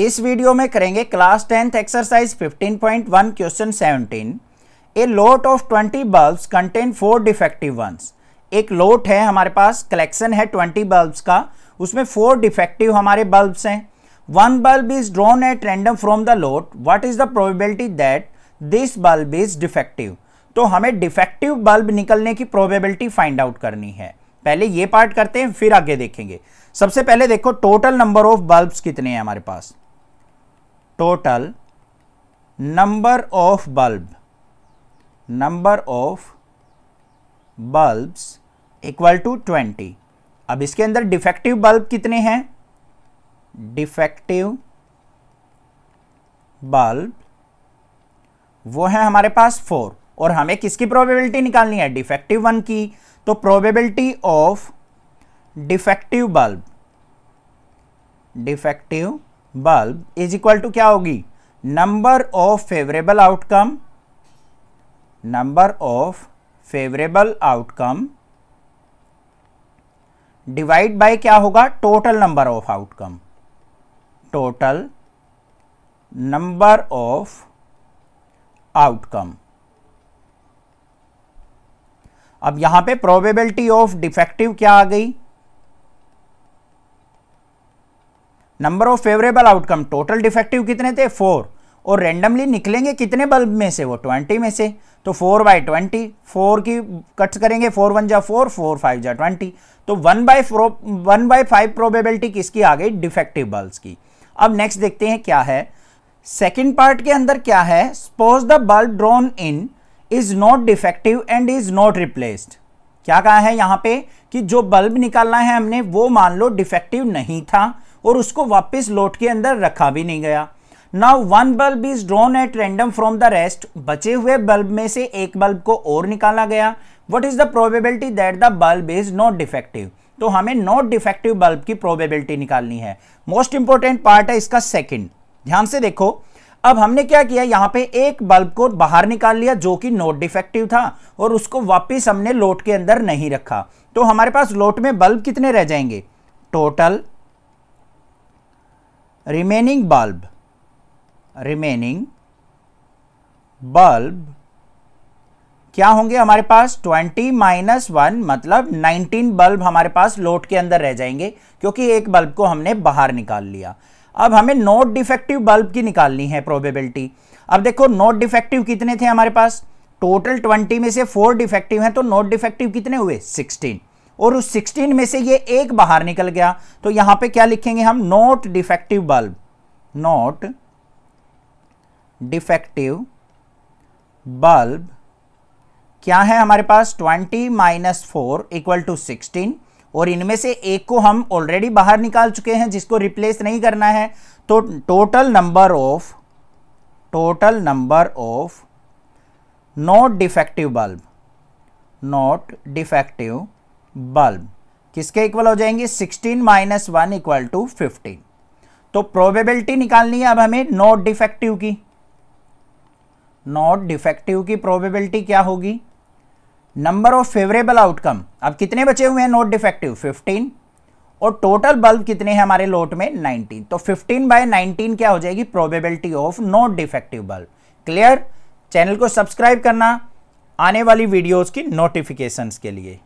इस वीडियो में करेंगे class tenth exercise 15.1 question 17 a lot of 20 bulbs contain four defective ones एक लोट है हमारे पास कलेक्शन है 20 बल्ब्स का उसमें फोर डिफेक्टिव हमारे बल्ब्स हैं one bulb is drawn at random from the lot what is the probability that this bulb is defective तो हमें डिफेक्टिव बल्ब निकलने की प्रोबेबिलिटी फाइंड आउट करनी है पहले ये पार्ट करते हैं फिर आगे देखेंगे सबसे पहले देखो टोटल नंबर ऑफ बल्ब्स कितने हैं हमारे पास total number of bulb number of bulbs equal to twenty अब इसके अंदर डिफेक्टिव बल्ब कितने हैं डिफेक्टिव बल्ब वो है हमारे पास फोर और हमें किसकी प्रोबेबिलिटी निकालनी है डिफेक्टिव वन की तो probability of defective bulb defective bulb is equal to क्या होगी number of favourable outcome number of favourable outcome divide by क्या होगा total number of outcome total number of outcome अब यहां पे प्रोबेबिलिटी ऑफ डिफेक्टिव क्या आ गई number of favourable outcome total defective कितने थे फोर और रेंडमली निकलेंगे कितने बल्ब में से वो ट्वेंटी में से तो फोर बाई ट्वेंटी फोर की कट्स करेंगे फोर वन जा फोर फोर फाइव जा ट्वेंटी तो one by one by five probability किसकी आ गई डिफेक्टिव बल्ब की अब नेक्स्ट देखते हैं क्या है सेकेंड पार्ट के अंदर क्या है suppose the bulb drawn in is not defective and is not replaced क्या कहा है यहाँ पे कि जो बल्ब निकालना है हमने वो मान लो डिफेक्टिव नहीं था और उसको वापस लोट के अंदर रखा भी नहीं गया now one bulb is drawn at random from the rest बचे हुए बल्ब में से एक बल्ब को और निकाला गया what is the probability that the bulb is not defective तो हमें नॉट डिफेक्टिव बल्ब की प्रोबेबिलिटी निकालनी है मोस्ट इंपॉर्टेंट पार्ट है इसका सेकेंड ध्यान से देखो अब हमने क्या किया यहां पे एक बल्ब को बाहर निकाल लिया जो कि नॉट डिफेक्टिव था और उसको वापस हमने लोट के अंदर नहीं रखा तो हमारे पास लोट में बल्ब कितने रह जाएंगे total remaining bulb remaining bulb क्या होंगे हमारे पास 20 माइनस वन मतलब 19 बल्ब हमारे पास लोट के अंदर रह जाएंगे क्योंकि एक बल्ब को हमने बाहर निकाल लिया अब हमें नोट डिफेक्टिव बल्ब की निकालनी है प्रोबेबिलिटी अब देखो नोट डिफेक्टिव कितने थे हमारे पास टोटल 20 में से फोर डिफेक्टिव हैं तो नोट डिफेक्टिव कितने हुए और उस 16 में से ये एक बाहर निकल गया तो यहां पे क्या लिखेंगे हम not defective bulb not defective bulb क्या है हमारे पास 20 minus four equal to sixteen और इनमें से एक को हम ऑलरेडी बाहर निकाल चुके हैं जिसको रिप्लेस नहीं करना है तो total number of total number of not defective bulb not defective bulb किसके इक्वल हो जाएंगे 16 minus one equal to fifteen तो प्रोबेबिलिटी निकालनी है अब हमें नॉट डिफेक्टिव की नॉट डिफेक्टिव की प्रोबेबिलिटी क्या होगी नंबर ऑफ फेवरेबल आउटकम अब कितने बचे हुए हैं नॉट डिफेक्टिव 15 और टोटल बल्ब कितने हैं हमारे लोट में 19 तो 15 बाय 19 क्या हो जाएगी probability of not defective bulb clear channel को सब्सक्राइब करना आने वाली वीडियोज की नोटिफिकेशन के लिए